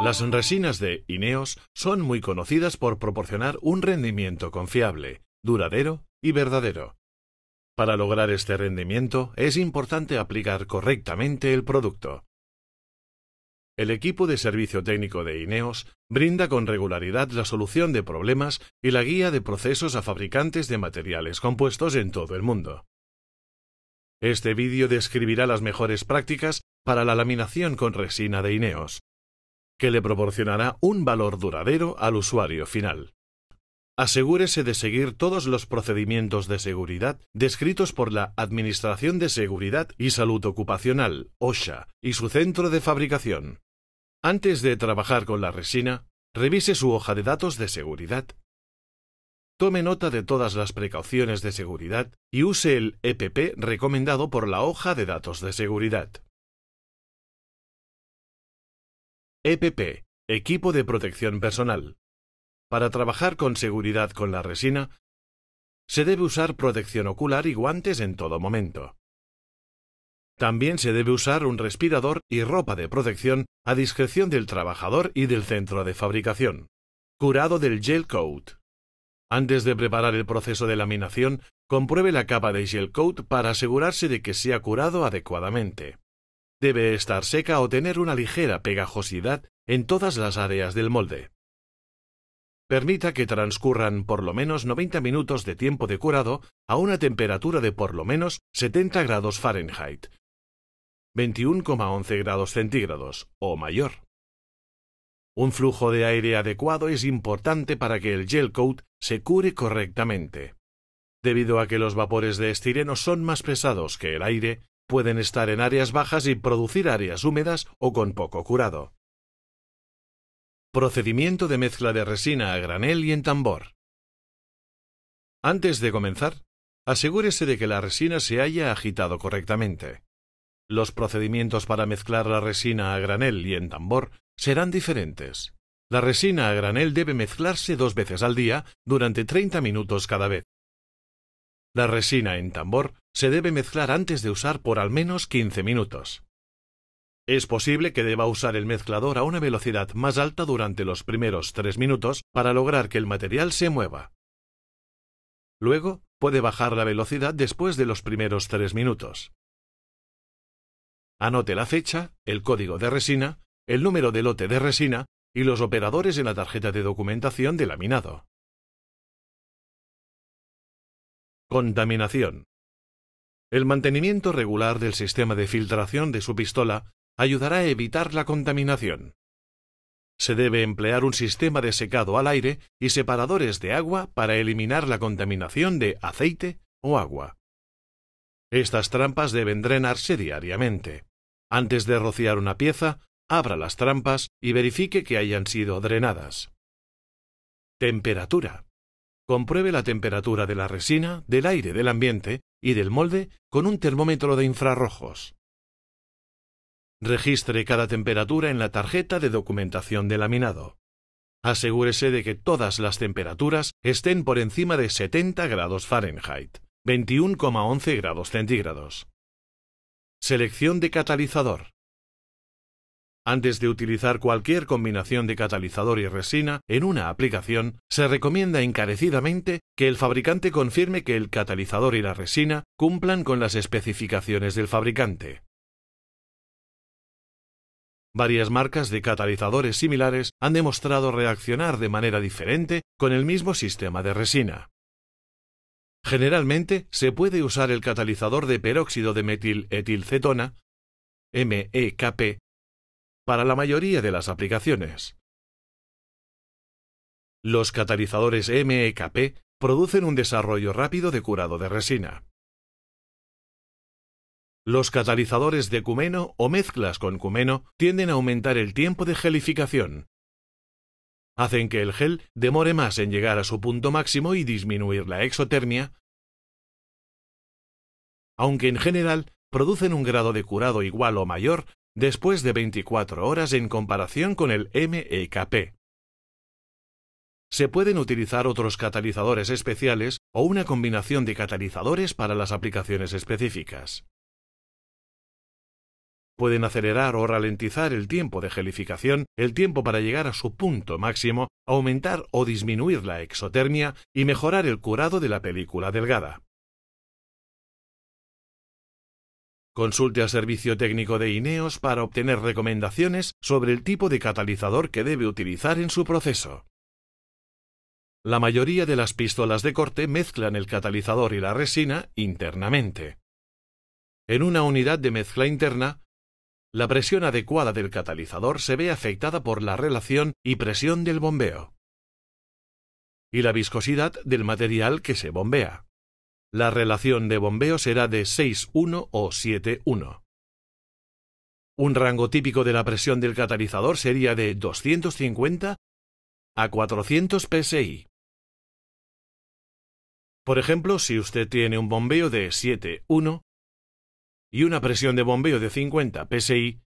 Las resinas de Ineos son muy conocidas por proporcionar un rendimiento confiable, duradero y verdadero. Para lograr este rendimiento es importante aplicar correctamente el producto, el equipo de servicio técnico de INEOS brinda con regularidad la solución de problemas y la guía de procesos a fabricantes de materiales compuestos en todo el mundo. Este vídeo describirá las mejores prácticas para la laminación con resina de INEOS, que le proporcionará un valor duradero al usuario final. Asegúrese de seguir todos los procedimientos de seguridad descritos por la Administración de Seguridad y Salud Ocupacional, OSHA, y su centro de fabricación. Antes de trabajar con la resina, revise su hoja de datos de seguridad. Tome nota de todas las precauciones de seguridad y use el EPP recomendado por la hoja de datos de seguridad. EPP, Equipo de Protección Personal. Para trabajar con seguridad con la resina, se debe usar protección ocular y guantes en todo momento. También se debe usar un respirador y ropa de protección a discreción del trabajador y del centro de fabricación. Curado del gel coat. Antes de preparar el proceso de laminación, compruebe la capa de gel coat para asegurarse de que sea curado adecuadamente. Debe estar seca o tener una ligera pegajosidad en todas las áreas del molde. Permita que transcurran por lo menos 90 minutos de tiempo de curado a una temperatura de por lo menos 70 grados Fahrenheit, 21,11 grados centígrados o mayor. Un flujo de aire adecuado es importante para que el gel coat se cure correctamente. Debido a que los vapores de estireno son más pesados que el aire, pueden estar en áreas bajas y producir áreas húmedas o con poco curado. Procedimiento de mezcla de resina a granel y en tambor. Antes de comenzar, asegúrese de que la resina se haya agitado correctamente. Los procedimientos para mezclar la resina a granel y en tambor serán diferentes. La resina a granel debe mezclarse dos veces al día durante 30 minutos cada vez. La resina en tambor se debe mezclar antes de usar por al menos 15 minutos. Es posible que deba usar el mezclador a una velocidad más alta durante los primeros 3 minutos para lograr que el material se mueva. Luego, puede bajar la velocidad después de los primeros 3 minutos. Anote la fecha, el código de resina, el número de lote de resina y los operadores en la tarjeta de documentación de laminado. Contaminación. El mantenimiento regular del sistema de filtración de su pistola ayudará a evitar la contaminación. Se debe emplear un sistema de secado al aire y separadores de agua para eliminar la contaminación de aceite o agua. Estas trampas deben drenarse diariamente. Antes de rociar una pieza, abra las trampas y verifique que hayan sido drenadas. Temperatura. Compruebe la temperatura de la resina, del aire del ambiente y del molde con un termómetro de infrarrojos. Registre cada temperatura en la tarjeta de documentación de laminado. Asegúrese de que todas las temperaturas estén por encima de 70 grados Fahrenheit, 21,11 grados centígrados. Selección de catalizador. Antes de utilizar cualquier combinación de catalizador y resina en una aplicación, se recomienda encarecidamente que el fabricante confirme que el catalizador y la resina cumplan con las especificaciones del fabricante. Varias marcas de catalizadores similares han demostrado reaccionar de manera diferente con el mismo sistema de resina. Generalmente se puede usar el catalizador de peróxido de metil etilcetona, MEKP, para la mayoría de las aplicaciones. Los catalizadores MEKP producen un desarrollo rápido de curado de resina. Los catalizadores de cumeno o mezclas con cumeno tienden a aumentar el tiempo de gelificación, hacen que el gel demore más en llegar a su punto máximo y disminuir la exotermia, aunque en general producen un grado de curado igual o mayor después de 24 horas en comparación con el MEKP. Se pueden utilizar otros catalizadores especiales o una combinación de catalizadores para las aplicaciones específicas pueden acelerar o ralentizar el tiempo de gelificación, el tiempo para llegar a su punto máximo, aumentar o disminuir la exotermia y mejorar el curado de la película delgada. Consulte al servicio técnico de INEOS para obtener recomendaciones sobre el tipo de catalizador que debe utilizar en su proceso. La mayoría de las pistolas de corte mezclan el catalizador y la resina internamente. En una unidad de mezcla interna, la presión adecuada del catalizador se ve afectada por la relación y presión del bombeo y la viscosidad del material que se bombea. La relación de bombeo será de 6-1 o 7-1. Un rango típico de la presión del catalizador sería de 250 a 400 psi. Por ejemplo, si usted tiene un bombeo de 7-1, y una presión de bombeo de 50 psi,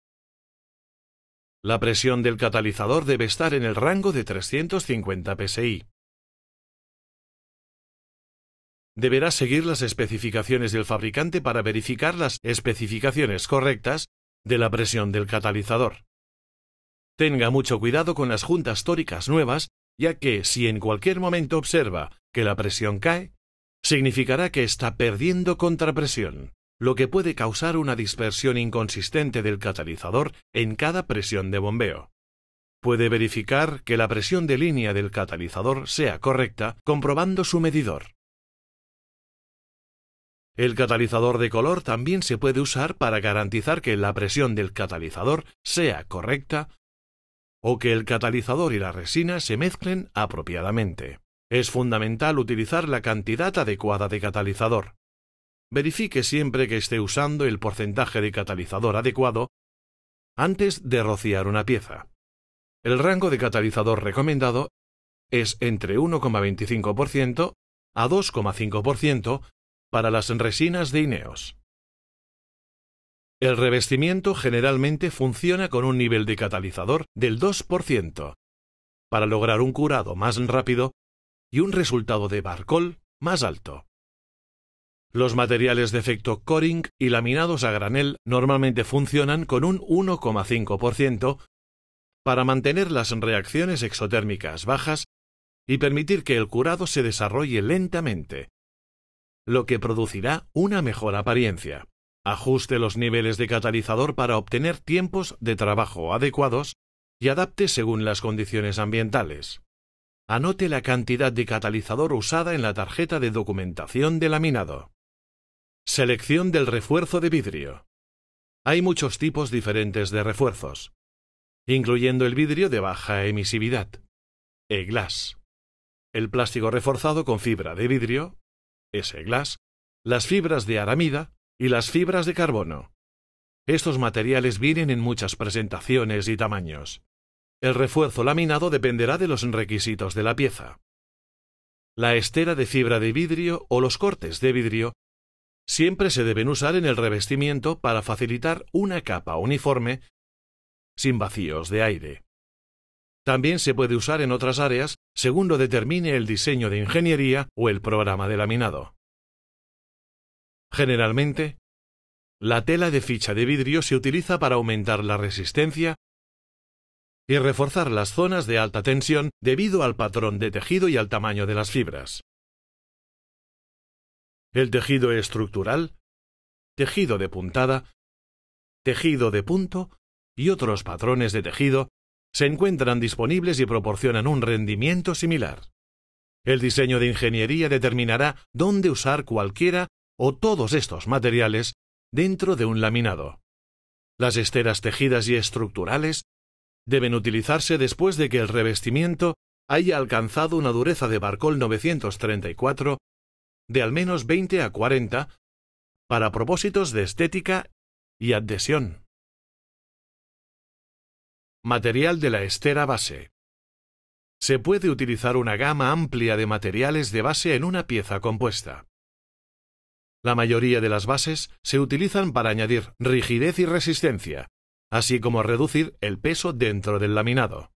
la presión del catalizador debe estar en el rango de 350 psi. Deberá seguir las especificaciones del fabricante para verificar las especificaciones correctas de la presión del catalizador. Tenga mucho cuidado con las juntas tóricas nuevas, ya que si en cualquier momento observa que la presión cae, significará que está perdiendo contrapresión lo que puede causar una dispersión inconsistente del catalizador en cada presión de bombeo. Puede verificar que la presión de línea del catalizador sea correcta comprobando su medidor. El catalizador de color también se puede usar para garantizar que la presión del catalizador sea correcta o que el catalizador y la resina se mezclen apropiadamente. Es fundamental utilizar la cantidad adecuada de catalizador. Verifique siempre que esté usando el porcentaje de catalizador adecuado antes de rociar una pieza. El rango de catalizador recomendado es entre 1,25% a 2,5% para las resinas de Ineos. El revestimiento generalmente funciona con un nivel de catalizador del 2% para lograr un curado más rápido y un resultado de barcol más alto. Los materiales de efecto coring y laminados a granel normalmente funcionan con un 1,5% para mantener las reacciones exotérmicas bajas y permitir que el curado se desarrolle lentamente, lo que producirá una mejor apariencia. Ajuste los niveles de catalizador para obtener tiempos de trabajo adecuados y adapte según las condiciones ambientales. Anote la cantidad de catalizador usada en la tarjeta de documentación de laminado. Selección del refuerzo de vidrio. Hay muchos tipos diferentes de refuerzos, incluyendo el vidrio de baja emisividad, e-glass, el plástico reforzado con fibra de vidrio, S-glass, las fibras de aramida y las fibras de carbono. Estos materiales vienen en muchas presentaciones y tamaños. El refuerzo laminado dependerá de los requisitos de la pieza. La estera de fibra de vidrio o los cortes de vidrio siempre se deben usar en el revestimiento para facilitar una capa uniforme sin vacíos de aire. También se puede usar en otras áreas según lo determine el diseño de ingeniería o el programa de laminado. Generalmente, la tela de ficha de vidrio se utiliza para aumentar la resistencia y reforzar las zonas de alta tensión debido al patrón de tejido y al tamaño de las fibras el tejido estructural, tejido de puntada, tejido de punto y otros patrones de tejido se encuentran disponibles y proporcionan un rendimiento similar. El diseño de ingeniería determinará dónde usar cualquiera o todos estos materiales dentro de un laminado. Las esteras tejidas y estructurales deben utilizarse después de que el revestimiento haya alcanzado una dureza de Barcol 934 de al menos 20 a 40 para propósitos de estética y adhesión. Material de la estera base. Se puede utilizar una gama amplia de materiales de base en una pieza compuesta. La mayoría de las bases se utilizan para añadir rigidez y resistencia, así como reducir el peso dentro del laminado.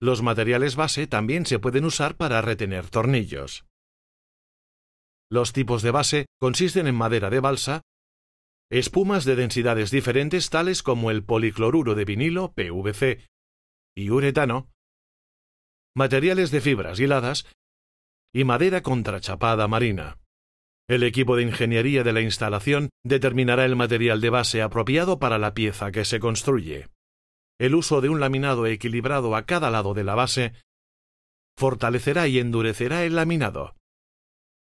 Los materiales base también se pueden usar para retener tornillos. Los tipos de base consisten en madera de balsa, espumas de densidades diferentes tales como el policloruro de vinilo, PVC, y uretano, materiales de fibras hiladas y madera contrachapada marina. El equipo de ingeniería de la instalación determinará el material de base apropiado para la pieza que se construye. El uso de un laminado equilibrado a cada lado de la base fortalecerá y endurecerá el laminado,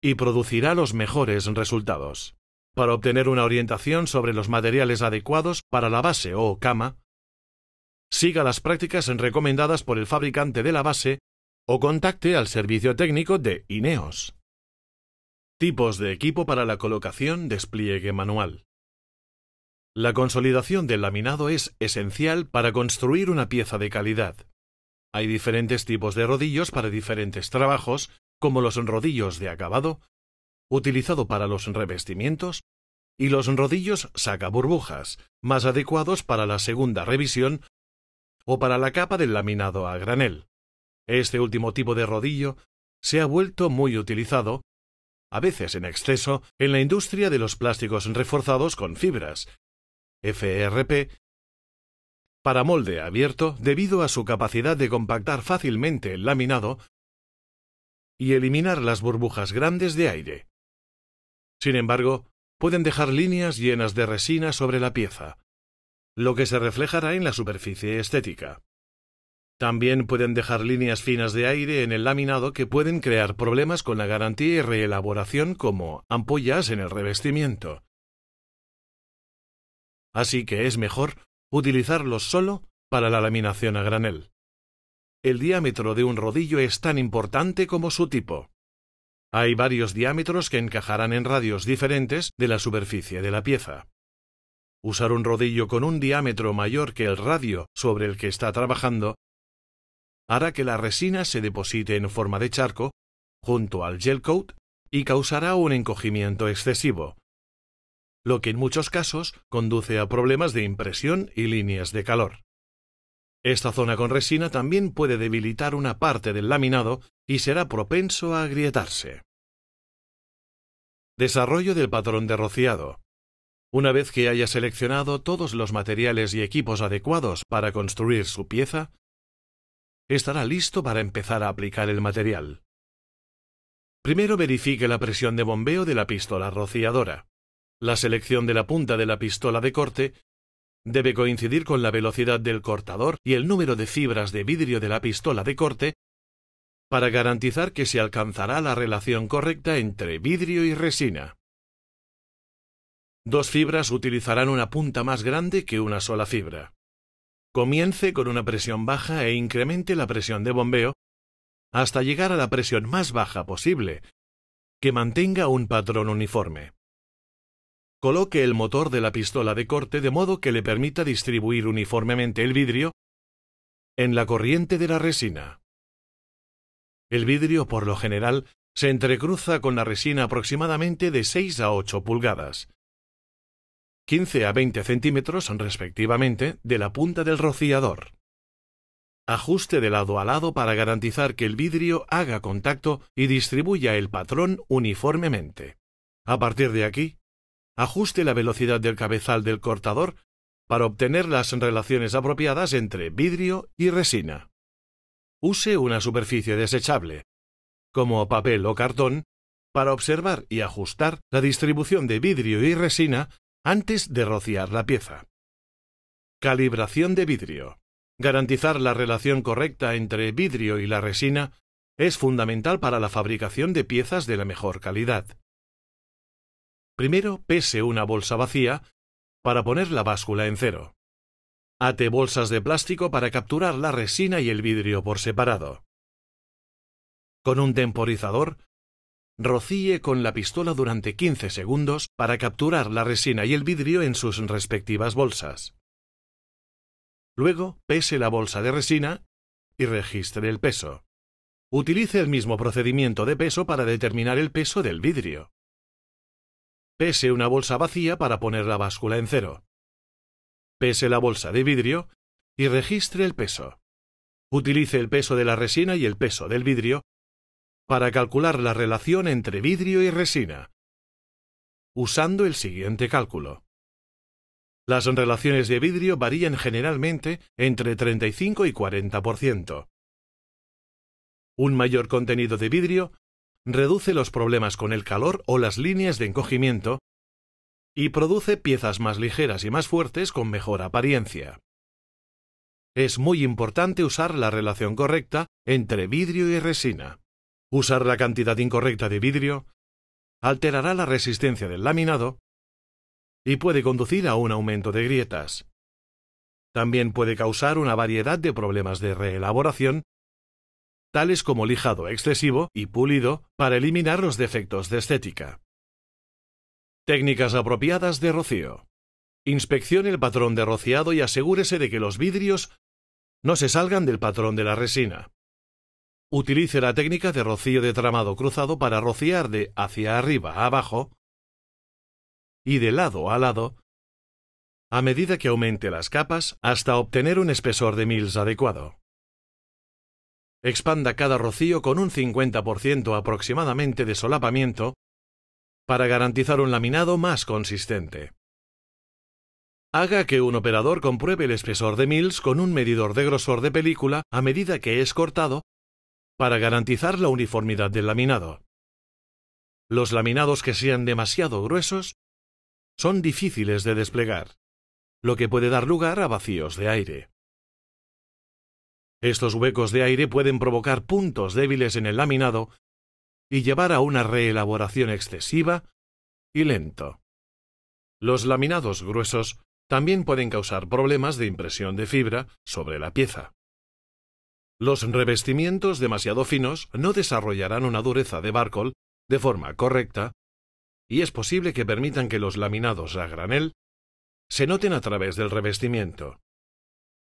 y producirá los mejores resultados. Para obtener una orientación sobre los materiales adecuados para la base o cama, siga las prácticas recomendadas por el fabricante de la base o contacte al servicio técnico de INEOS. Tipos de equipo para la colocación despliegue manual. La consolidación del laminado es esencial para construir una pieza de calidad. Hay diferentes tipos de rodillos para diferentes trabajos como los rodillos de acabado, utilizado para los revestimientos, y los rodillos sacaburbujas, más adecuados para la segunda revisión o para la capa del laminado a granel. Este último tipo de rodillo se ha vuelto muy utilizado, a veces en exceso, en la industria de los plásticos reforzados con fibras, FRP, para molde abierto debido a su capacidad de compactar fácilmente el laminado y eliminar las burbujas grandes de aire. Sin embargo, pueden dejar líneas llenas de resina sobre la pieza, lo que se reflejará en la superficie estética. También pueden dejar líneas finas de aire en el laminado que pueden crear problemas con la garantía y reelaboración como ampollas en el revestimiento. Así que es mejor utilizarlos solo para la laminación a granel. El diámetro de un rodillo es tan importante como su tipo. Hay varios diámetros que encajarán en radios diferentes de la superficie de la pieza. Usar un rodillo con un diámetro mayor que el radio sobre el que está trabajando hará que la resina se deposite en forma de charco junto al gel coat y causará un encogimiento excesivo, lo que en muchos casos conduce a problemas de impresión y líneas de calor. Esta zona con resina también puede debilitar una parte del laminado y será propenso a agrietarse. Desarrollo del patrón de rociado. Una vez que haya seleccionado todos los materiales y equipos adecuados para construir su pieza, estará listo para empezar a aplicar el material. Primero verifique la presión de bombeo de la pistola rociadora. La selección de la punta de la pistola de corte debe coincidir con la velocidad del cortador y el número de fibras de vidrio de la pistola de corte para garantizar que se alcanzará la relación correcta entre vidrio y resina. Dos fibras utilizarán una punta más grande que una sola fibra. Comience con una presión baja e incremente la presión de bombeo hasta llegar a la presión más baja posible, que mantenga un patrón uniforme. Coloque el motor de la pistola de corte de modo que le permita distribuir uniformemente el vidrio en la corriente de la resina. El vidrio, por lo general, se entrecruza con la resina aproximadamente de 6 a 8 pulgadas, 15 a 20 centímetros respectivamente de la punta del rociador. Ajuste de lado a lado para garantizar que el vidrio haga contacto y distribuya el patrón uniformemente. A partir de aquí, ajuste la velocidad del cabezal del cortador para obtener las relaciones apropiadas entre vidrio y resina. Use una superficie desechable, como papel o cartón, para observar y ajustar la distribución de vidrio y resina antes de rociar la pieza. Calibración de vidrio. Garantizar la relación correcta entre vidrio y la resina es fundamental para la fabricación de piezas de la mejor calidad. Primero pese una bolsa vacía para poner la báscula en cero. Ate bolsas de plástico para capturar la resina y el vidrio por separado. Con un temporizador, rocíe con la pistola durante 15 segundos para capturar la resina y el vidrio en sus respectivas bolsas. Luego, pese la bolsa de resina y registre el peso. Utilice el mismo procedimiento de peso para determinar el peso del vidrio. Pese una bolsa vacía para poner la báscula en cero. Pese la bolsa de vidrio y registre el peso. Utilice el peso de la resina y el peso del vidrio para calcular la relación entre vidrio y resina, usando el siguiente cálculo. Las relaciones de vidrio varían generalmente entre 35 y 40%. Un mayor contenido de vidrio reduce los problemas con el calor o las líneas de encogimiento y produce piezas más ligeras y más fuertes con mejor apariencia. Es muy importante usar la relación correcta entre vidrio y resina. Usar la cantidad incorrecta de vidrio alterará la resistencia del laminado y puede conducir a un aumento de grietas. También puede causar una variedad de problemas de reelaboración tales como lijado excesivo y pulido, para eliminar los defectos de estética. Técnicas apropiadas de rocío. Inspeccione el patrón de rociado y asegúrese de que los vidrios no se salgan del patrón de la resina. Utilice la técnica de rocío de tramado cruzado para rociar de hacia arriba a abajo y de lado a lado a medida que aumente las capas hasta obtener un espesor de mils adecuado expanda cada rocío con un 50% aproximadamente de solapamiento para garantizar un laminado más consistente. Haga que un operador compruebe el espesor de MILS con un medidor de grosor de película a medida que es cortado para garantizar la uniformidad del laminado. Los laminados que sean demasiado gruesos son difíciles de desplegar, lo que puede dar lugar a vacíos de aire. Estos huecos de aire pueden provocar puntos débiles en el laminado y llevar a una reelaboración excesiva y lento. Los laminados gruesos también pueden causar problemas de impresión de fibra sobre la pieza. Los revestimientos demasiado finos no desarrollarán una dureza de Barcol de forma correcta y es posible que permitan que los laminados a granel se noten a través del revestimiento.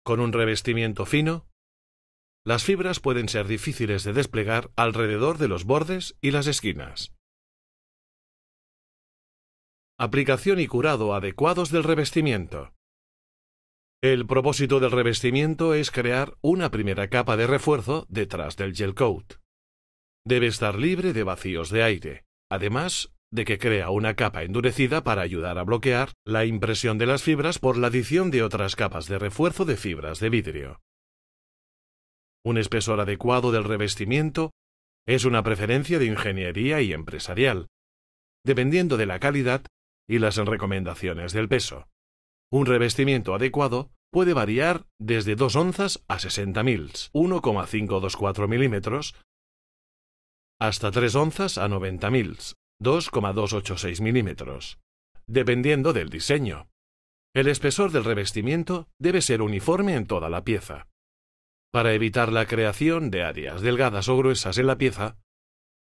Con un revestimiento fino, las fibras pueden ser difíciles de desplegar alrededor de los bordes y las esquinas. Aplicación y curado adecuados del revestimiento. El propósito del revestimiento es crear una primera capa de refuerzo detrás del gel coat. Debe estar libre de vacíos de aire, además de que crea una capa endurecida para ayudar a bloquear la impresión de las fibras por la adición de otras capas de refuerzo de fibras de vidrio un espesor adecuado del revestimiento, es una preferencia de ingeniería y empresarial, dependiendo de la calidad y las recomendaciones del peso. Un revestimiento adecuado puede variar desde 2 onzas a 60 mils, 1,524 milímetros, hasta 3 onzas a 90 mils, 2,286 milímetros, dependiendo del diseño. El espesor del revestimiento debe ser uniforme en toda la pieza. Para evitar la creación de áreas delgadas o gruesas en la pieza,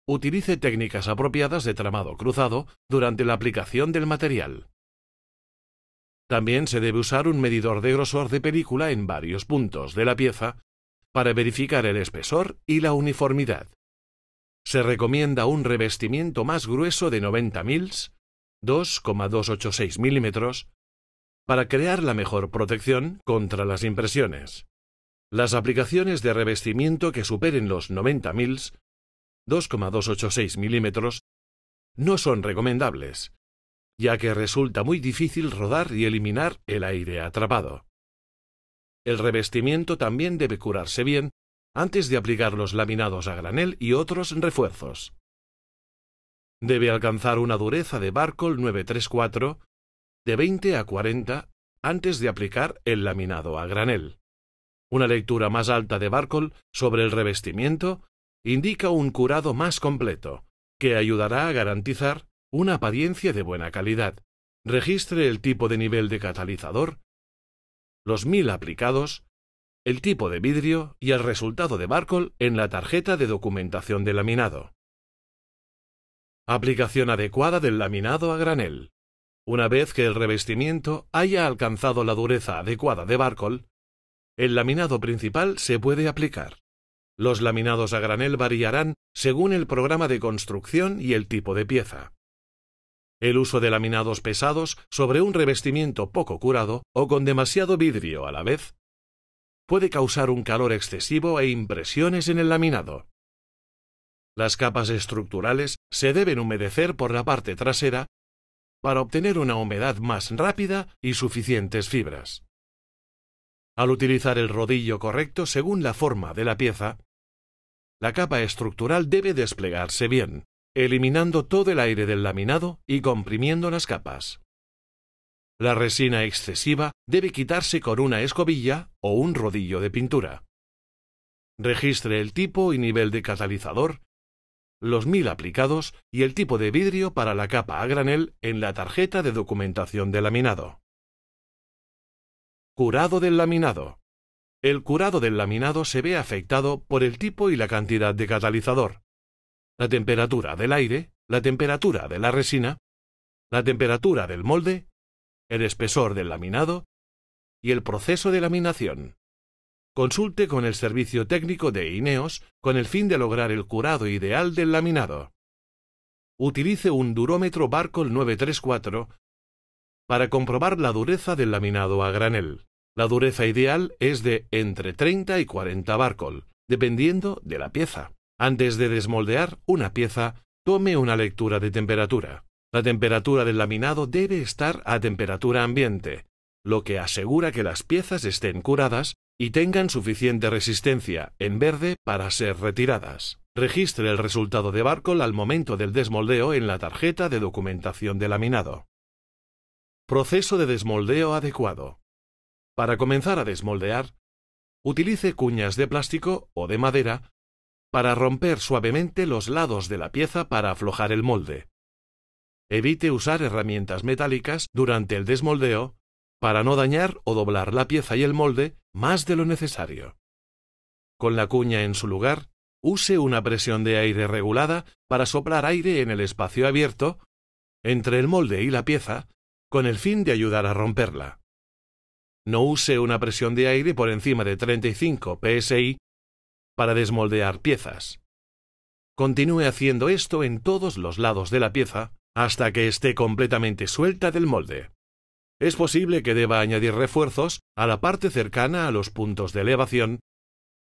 utilice técnicas apropiadas de tramado cruzado durante la aplicación del material. También se debe usar un medidor de grosor de película en varios puntos de la pieza para verificar el espesor y la uniformidad. Se recomienda un revestimiento más grueso de 90 mils, 2,286 milímetros, para crear la mejor protección contra las impresiones. Las aplicaciones de revestimiento que superen los 90 mils, 2,286 milímetros, no son recomendables, ya que resulta muy difícil rodar y eliminar el aire atrapado. El revestimiento también debe curarse bien antes de aplicar los laminados a granel y otros refuerzos. Debe alcanzar una dureza de Barcol 934 de 20 a 40 antes de aplicar el laminado a granel. Una lectura más alta de Barcol sobre el revestimiento indica un curado más completo, que ayudará a garantizar una apariencia de buena calidad. Registre el tipo de nivel de catalizador, los mil aplicados, el tipo de vidrio y el resultado de Barcol en la tarjeta de documentación de laminado. Aplicación adecuada del laminado a granel. Una vez que el revestimiento haya alcanzado la dureza adecuada de Barcol. El laminado principal se puede aplicar. Los laminados a granel variarán según el programa de construcción y el tipo de pieza. El uso de laminados pesados sobre un revestimiento poco curado o con demasiado vidrio a la vez puede causar un calor excesivo e impresiones en el laminado. Las capas estructurales se deben humedecer por la parte trasera para obtener una humedad más rápida y suficientes fibras. Al utilizar el rodillo correcto según la forma de la pieza, la capa estructural debe desplegarse bien, eliminando todo el aire del laminado y comprimiendo las capas. La resina excesiva debe quitarse con una escobilla o un rodillo de pintura. Registre el tipo y nivel de catalizador, los mil aplicados y el tipo de vidrio para la capa a granel en la tarjeta de documentación de laminado. Curado del laminado. El curado del laminado se ve afectado por el tipo y la cantidad de catalizador, la temperatura del aire, la temperatura de la resina, la temperatura del molde, el espesor del laminado y el proceso de laminación. Consulte con el servicio técnico de INEOS con el fin de lograr el curado ideal del laminado. Utilice un durómetro Barcol 934 para comprobar la dureza del laminado a granel. La dureza ideal es de entre 30 y 40 barcol, dependiendo de la pieza. Antes de desmoldear una pieza, tome una lectura de temperatura. La temperatura del laminado debe estar a temperatura ambiente, lo que asegura que las piezas estén curadas y tengan suficiente resistencia en verde para ser retiradas. Registre el resultado de Barcol al momento del desmoldeo en la tarjeta de documentación de laminado. Proceso de desmoldeo adecuado. Para comenzar a desmoldear, utilice cuñas de plástico o de madera para romper suavemente los lados de la pieza para aflojar el molde. Evite usar herramientas metálicas durante el desmoldeo para no dañar o doblar la pieza y el molde más de lo necesario. Con la cuña en su lugar, use una presión de aire regulada para soplar aire en el espacio abierto entre el molde y la pieza con el fin de ayudar a romperla. No use una presión de aire por encima de 35 psi para desmoldear piezas. Continúe haciendo esto en todos los lados de la pieza hasta que esté completamente suelta del molde. Es posible que deba añadir refuerzos a la parte cercana a los puntos de elevación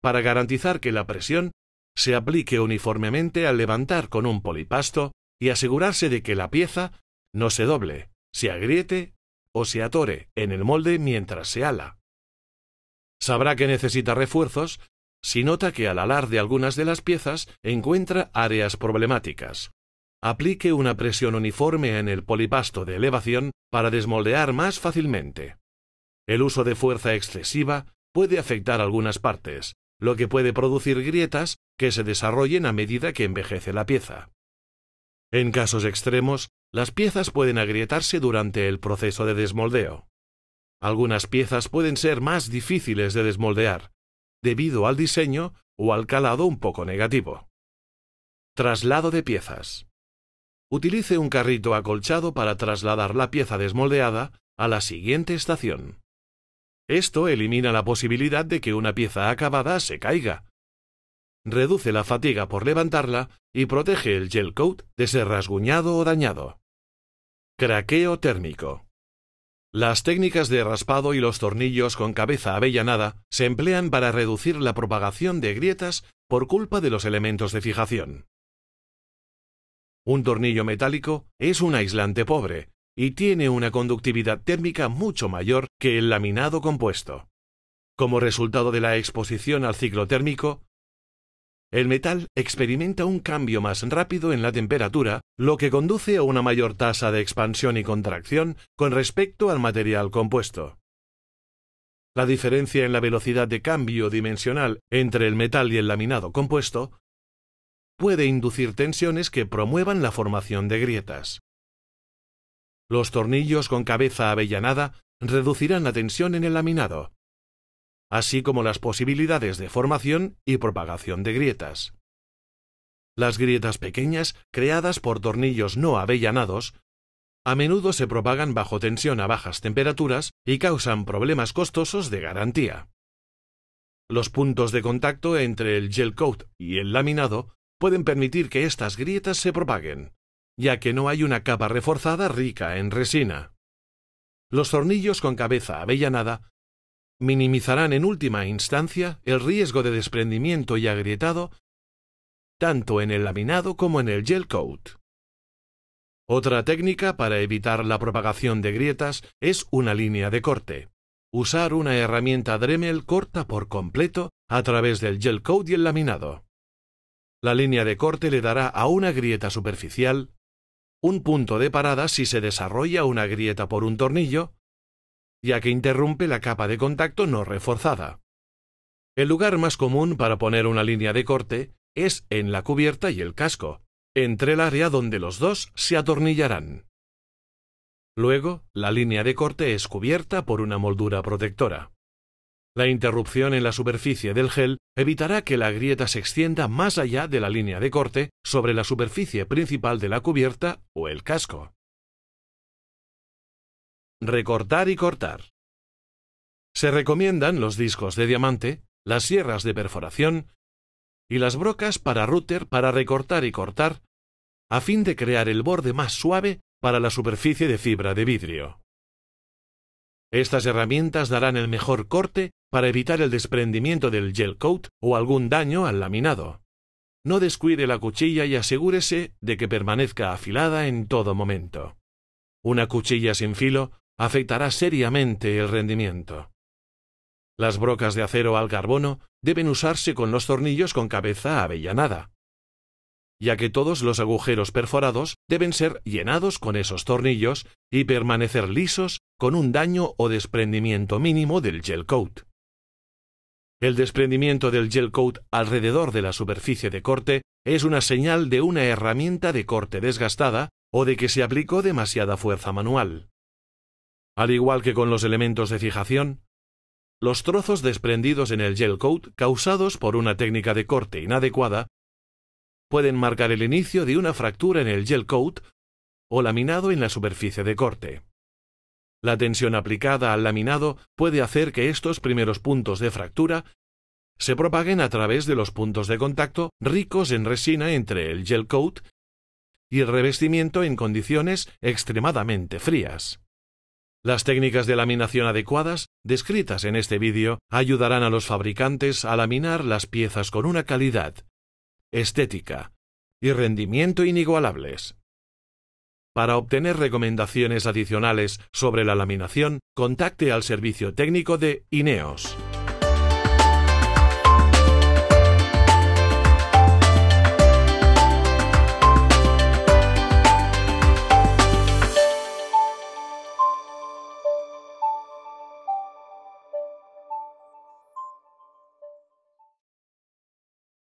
para garantizar que la presión se aplique uniformemente al levantar con un polipasto y asegurarse de que la pieza no se doble se agriete o se atore en el molde mientras se ala. Sabrá que necesita refuerzos si nota que al alar de algunas de las piezas encuentra áreas problemáticas. Aplique una presión uniforme en el polipasto de elevación para desmoldear más fácilmente. El uso de fuerza excesiva puede afectar algunas partes, lo que puede producir grietas que se desarrollen a medida que envejece la pieza. En casos extremos, las piezas pueden agrietarse durante el proceso de desmoldeo. Algunas piezas pueden ser más difíciles de desmoldear, debido al diseño o al calado un poco negativo. Traslado de piezas. Utilice un carrito acolchado para trasladar la pieza desmoldeada a la siguiente estación. Esto elimina la posibilidad de que una pieza acabada se caiga reduce la fatiga por levantarla y protege el gel coat de ser rasguñado o dañado. Craqueo térmico. Las técnicas de raspado y los tornillos con cabeza avellanada se emplean para reducir la propagación de grietas por culpa de los elementos de fijación. Un tornillo metálico es un aislante pobre y tiene una conductividad térmica mucho mayor que el laminado compuesto. Como resultado de la exposición al ciclo térmico, el metal experimenta un cambio más rápido en la temperatura, lo que conduce a una mayor tasa de expansión y contracción con respecto al material compuesto. La diferencia en la velocidad de cambio dimensional entre el metal y el laminado compuesto puede inducir tensiones que promuevan la formación de grietas. Los tornillos con cabeza avellanada reducirán la tensión en el laminado, así como las posibilidades de formación y propagación de grietas. Las grietas pequeñas, creadas por tornillos no avellanados, a menudo se propagan bajo tensión a bajas temperaturas y causan problemas costosos de garantía. Los puntos de contacto entre el gel coat y el laminado pueden permitir que estas grietas se propaguen, ya que no hay una capa reforzada rica en resina. Los tornillos con cabeza avellanada minimizarán en última instancia el riesgo de desprendimiento y agrietado tanto en el laminado como en el gel coat. Otra técnica para evitar la propagación de grietas es una línea de corte. Usar una herramienta Dremel corta por completo a través del gel coat y el laminado. La línea de corte le dará a una grieta superficial un punto de parada si se desarrolla una grieta por un tornillo ya que interrumpe la capa de contacto no reforzada. El lugar más común para poner una línea de corte es en la cubierta y el casco, entre el área donde los dos se atornillarán. Luego, la línea de corte es cubierta por una moldura protectora. La interrupción en la superficie del gel evitará que la grieta se extienda más allá de la línea de corte sobre la superficie principal de la cubierta o el casco recortar y cortar. Se recomiendan los discos de diamante, las sierras de perforación y las brocas para router para recortar y cortar, a fin de crear el borde más suave para la superficie de fibra de vidrio. Estas herramientas darán el mejor corte para evitar el desprendimiento del gel coat o algún daño al laminado. No descuide la cuchilla y asegúrese de que permanezca afilada en todo momento. Una cuchilla sin filo afectará seriamente el rendimiento. Las brocas de acero al carbono deben usarse con los tornillos con cabeza avellanada, ya que todos los agujeros perforados deben ser llenados con esos tornillos y permanecer lisos con un daño o desprendimiento mínimo del gel coat. El desprendimiento del gel coat alrededor de la superficie de corte es una señal de una herramienta de corte desgastada o de que se aplicó demasiada fuerza manual. Al igual que con los elementos de fijación, los trozos desprendidos en el gel coat causados por una técnica de corte inadecuada pueden marcar el inicio de una fractura en el gel coat o laminado en la superficie de corte. La tensión aplicada al laminado puede hacer que estos primeros puntos de fractura se propaguen a través de los puntos de contacto ricos en resina entre el gel coat y el revestimiento en condiciones extremadamente frías. Las técnicas de laminación adecuadas, descritas en este vídeo, ayudarán a los fabricantes a laminar las piezas con una calidad, estética y rendimiento inigualables. Para obtener recomendaciones adicionales sobre la laminación, contacte al servicio técnico de INEOS.